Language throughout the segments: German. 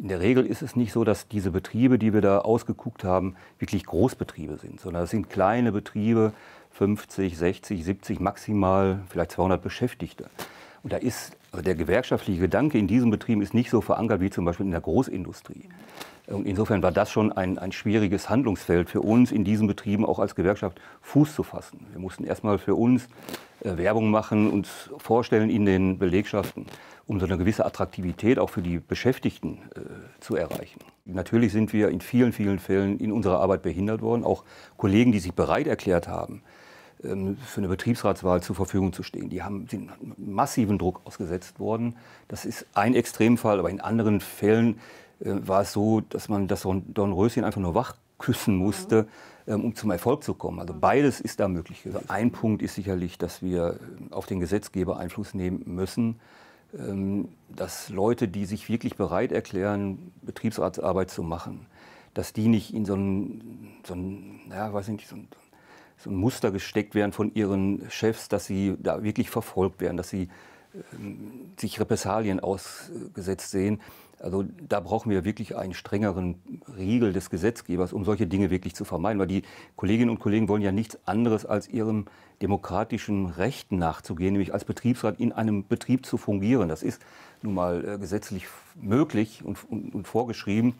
In der Regel ist es nicht so, dass diese Betriebe, die wir da ausgeguckt haben, wirklich Großbetriebe sind, sondern es sind kleine Betriebe, 50, 60, 70, maximal vielleicht 200 Beschäftigte. Und da ist also der gewerkschaftliche Gedanke in diesen Betrieben ist nicht so verankert wie zum Beispiel in der Großindustrie. Und insofern war das schon ein, ein schwieriges Handlungsfeld für uns, in diesen Betrieben auch als Gewerkschaft Fuß zu fassen. Wir mussten erstmal für uns äh, Werbung machen, uns vorstellen in den Belegschaften um so eine gewisse Attraktivität auch für die Beschäftigten äh, zu erreichen. Natürlich sind wir in vielen, vielen Fällen in unserer Arbeit behindert worden. Auch Kollegen, die sich bereit erklärt haben, ähm, für eine Betriebsratswahl zur Verfügung zu stehen, die haben den massiven Druck ausgesetzt worden. Das ist ein Extremfall, aber in anderen Fällen äh, war es so, dass man das Don Röschen einfach nur wach küssen musste, ähm, um zum Erfolg zu kommen. Also beides ist da möglich. Also ein Punkt ist sicherlich, dass wir ähm, auf den Gesetzgeber Einfluss nehmen müssen. Ähm, dass Leute, die sich wirklich bereit erklären, Betriebsratsarbeit zu machen, dass die nicht in so ein, so ein ja, weiß nicht, so ein, so ein Muster gesteckt werden von ihren Chefs, dass sie da wirklich verfolgt werden, dass sie sich Repressalien ausgesetzt sehen. Also da brauchen wir wirklich einen strengeren Riegel des Gesetzgebers, um solche Dinge wirklich zu vermeiden. Weil die Kolleginnen und Kollegen wollen ja nichts anderes als ihrem demokratischen Recht nachzugehen, nämlich als Betriebsrat in einem Betrieb zu fungieren. Das ist nun mal äh, gesetzlich möglich und, und, und vorgeschrieben.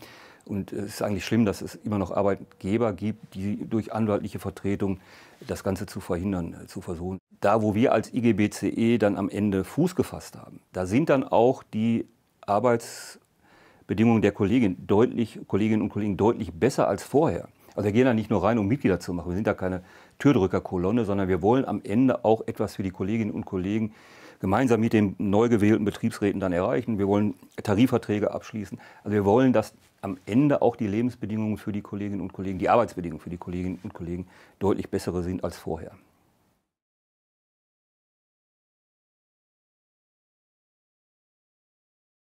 Und es ist eigentlich schlimm, dass es immer noch Arbeitgeber gibt, die durch anwaltliche Vertretung das Ganze zu verhindern, äh, zu versuchen da, wo wir als IGBCE dann am Ende Fuß gefasst haben, da sind dann auch die Arbeitsbedingungen der Kollegin deutlich, Kolleginnen und Kollegen deutlich besser als vorher. Also wir gehen da nicht nur rein, um Mitglieder zu machen. Wir sind da keine Türdrückerkolonne, sondern wir wollen am Ende auch etwas für die Kolleginnen und Kollegen gemeinsam mit den neu gewählten Betriebsräten dann erreichen. Wir wollen Tarifverträge abschließen. Also wir wollen, dass am Ende auch die Lebensbedingungen für die Kolleginnen und Kollegen, die Arbeitsbedingungen für die Kolleginnen und Kollegen deutlich bessere sind als vorher.